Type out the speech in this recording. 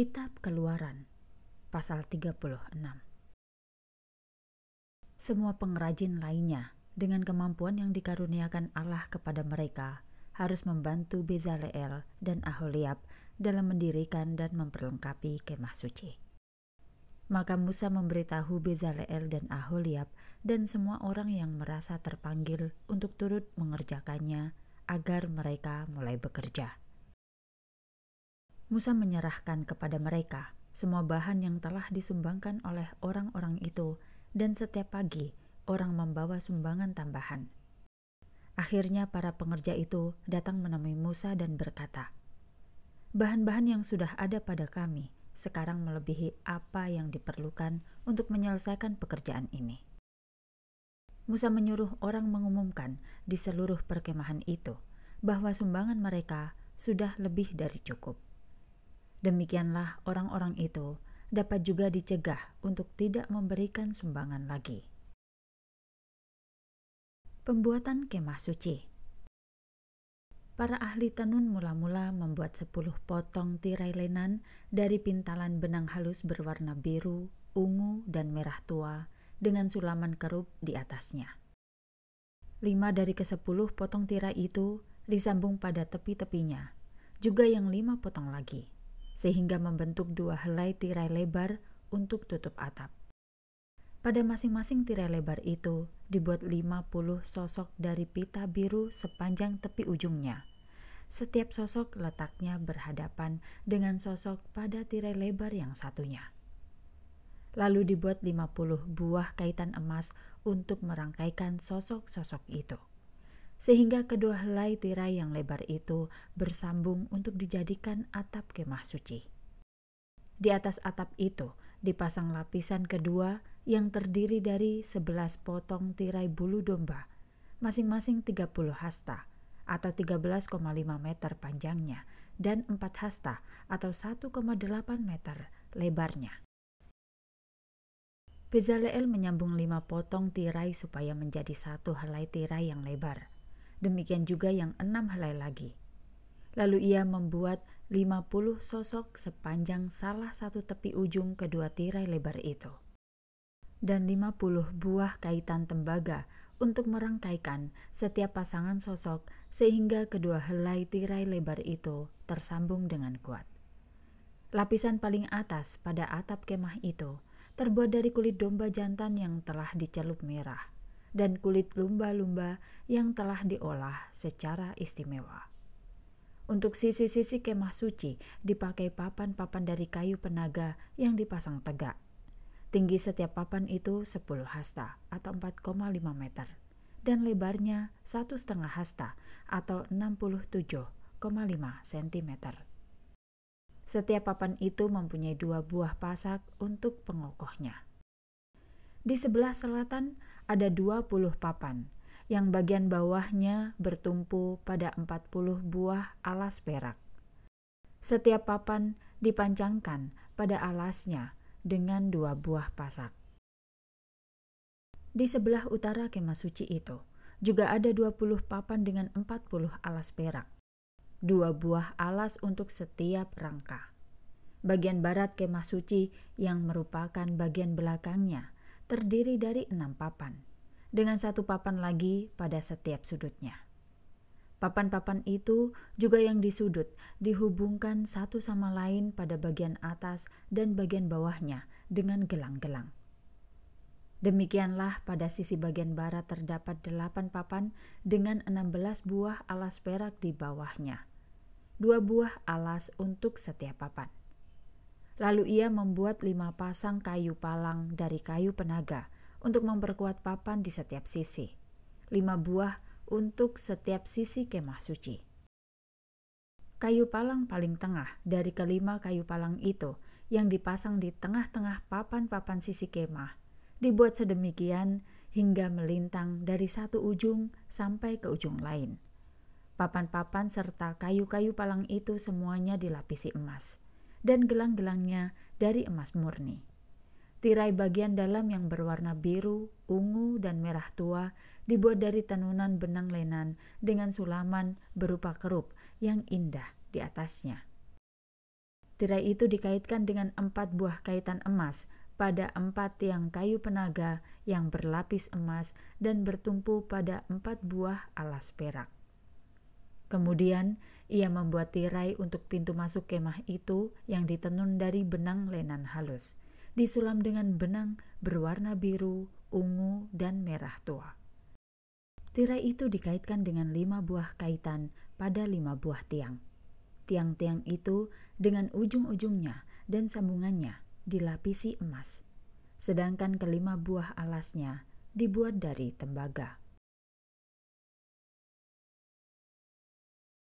Kitab Keluaran pasal 36 Semua pengrajin lainnya dengan kemampuan yang dikaruniakan Allah kepada mereka harus membantu Bezaleel dan Aholiab dalam mendirikan dan memperlengkapi kemah suci. Maka Musa memberitahu Bezaleel dan Aholiab dan semua orang yang merasa terpanggil untuk turut mengerjakannya agar mereka mulai bekerja. Musa menyerahkan kepada mereka semua bahan yang telah disumbangkan oleh orang-orang itu, dan setiap pagi orang membawa sumbangan tambahan. Akhirnya, para pengerja itu datang menemui Musa dan berkata, "Bahan-bahan yang sudah ada pada kami sekarang melebihi apa yang diperlukan untuk menyelesaikan pekerjaan ini." Musa menyuruh orang mengumumkan di seluruh perkemahan itu bahwa sumbangan mereka sudah lebih dari cukup. Demikianlah orang-orang itu dapat juga dicegah untuk tidak memberikan sumbangan lagi. Pembuatan kemah suci Para ahli tenun mula-mula membuat sepuluh potong tirai lenan dari pintalan benang halus berwarna biru, ungu, dan merah tua dengan sulaman kerup di atasnya. Lima dari kesepuluh potong tirai itu disambung pada tepi-tepinya, juga yang lima potong lagi sehingga membentuk dua helai tirai lebar untuk tutup atap. Pada masing-masing tirai lebar itu dibuat 50 sosok dari pita biru sepanjang tepi ujungnya. Setiap sosok letaknya berhadapan dengan sosok pada tirai lebar yang satunya. Lalu dibuat 50 buah kaitan emas untuk merangkaikan sosok-sosok itu sehingga kedua helai tirai yang lebar itu bersambung untuk dijadikan atap kemah suci. Di atas atap itu dipasang lapisan kedua yang terdiri dari 11 potong tirai bulu domba, masing-masing 30 hasta atau 13,5 meter panjangnya dan 4 hasta atau 1,8 meter lebarnya. Bezaleel menyambung lima potong tirai supaya menjadi satu helai tirai yang lebar demikian juga yang enam helai lagi. Lalu ia membuat lima puluh sosok sepanjang salah satu tepi ujung kedua tirai lebar itu. Dan lima puluh buah kaitan tembaga untuk merangkaikan setiap pasangan sosok sehingga kedua helai tirai lebar itu tersambung dengan kuat. Lapisan paling atas pada atap kemah itu terbuat dari kulit domba jantan yang telah dicelup merah dan kulit lumba-lumba yang telah diolah secara istimewa. Untuk sisi-sisi kemah suci dipakai papan-papan dari kayu penaga yang dipasang tegak. Tinggi setiap papan itu 10 hasta atau 4,5 meter dan lebarnya 1,5 hasta atau 67,5 cm. Setiap papan itu mempunyai dua buah pasak untuk pengokohnya. Di sebelah selatan ada 20 papan, yang bagian bawahnya bertumpu pada 40 buah alas perak. Setiap papan dipancangkan pada alasnya dengan dua buah pasak. Di sebelah utara kemah suci itu juga ada 20 papan dengan 40 alas perak. Dua buah alas untuk setiap rangka. Bagian barat kemah suci yang merupakan bagian belakangnya terdiri dari enam papan, dengan satu papan lagi pada setiap sudutnya. Papan-papan itu juga yang disudut dihubungkan satu sama lain pada bagian atas dan bagian bawahnya dengan gelang-gelang. Demikianlah pada sisi bagian barat terdapat delapan papan dengan enam belas buah alas perak di bawahnya. Dua buah alas untuk setiap papan. Lalu ia membuat lima pasang kayu palang dari kayu penaga untuk memperkuat papan di setiap sisi. Lima buah untuk setiap sisi kemah suci. Kayu palang paling tengah dari kelima kayu palang itu yang dipasang di tengah-tengah papan-papan sisi kemah dibuat sedemikian hingga melintang dari satu ujung sampai ke ujung lain. Papan-papan serta kayu-kayu palang itu semuanya dilapisi emas dan gelang-gelangnya dari emas murni. Tirai bagian dalam yang berwarna biru, ungu, dan merah tua dibuat dari tenunan benang lenan dengan sulaman berupa kerup yang indah di atasnya. Tirai itu dikaitkan dengan empat buah kaitan emas pada empat tiang kayu penaga yang berlapis emas dan bertumpu pada empat buah alas perak. Kemudian ia membuat tirai untuk pintu masuk kemah itu yang ditenun dari benang lenan halus, disulam dengan benang berwarna biru, ungu, dan merah tua. Tirai itu dikaitkan dengan lima buah kaitan pada lima buah tiang. Tiang-tiang itu dengan ujung-ujungnya dan sambungannya dilapisi emas, sedangkan kelima buah alasnya dibuat dari tembaga.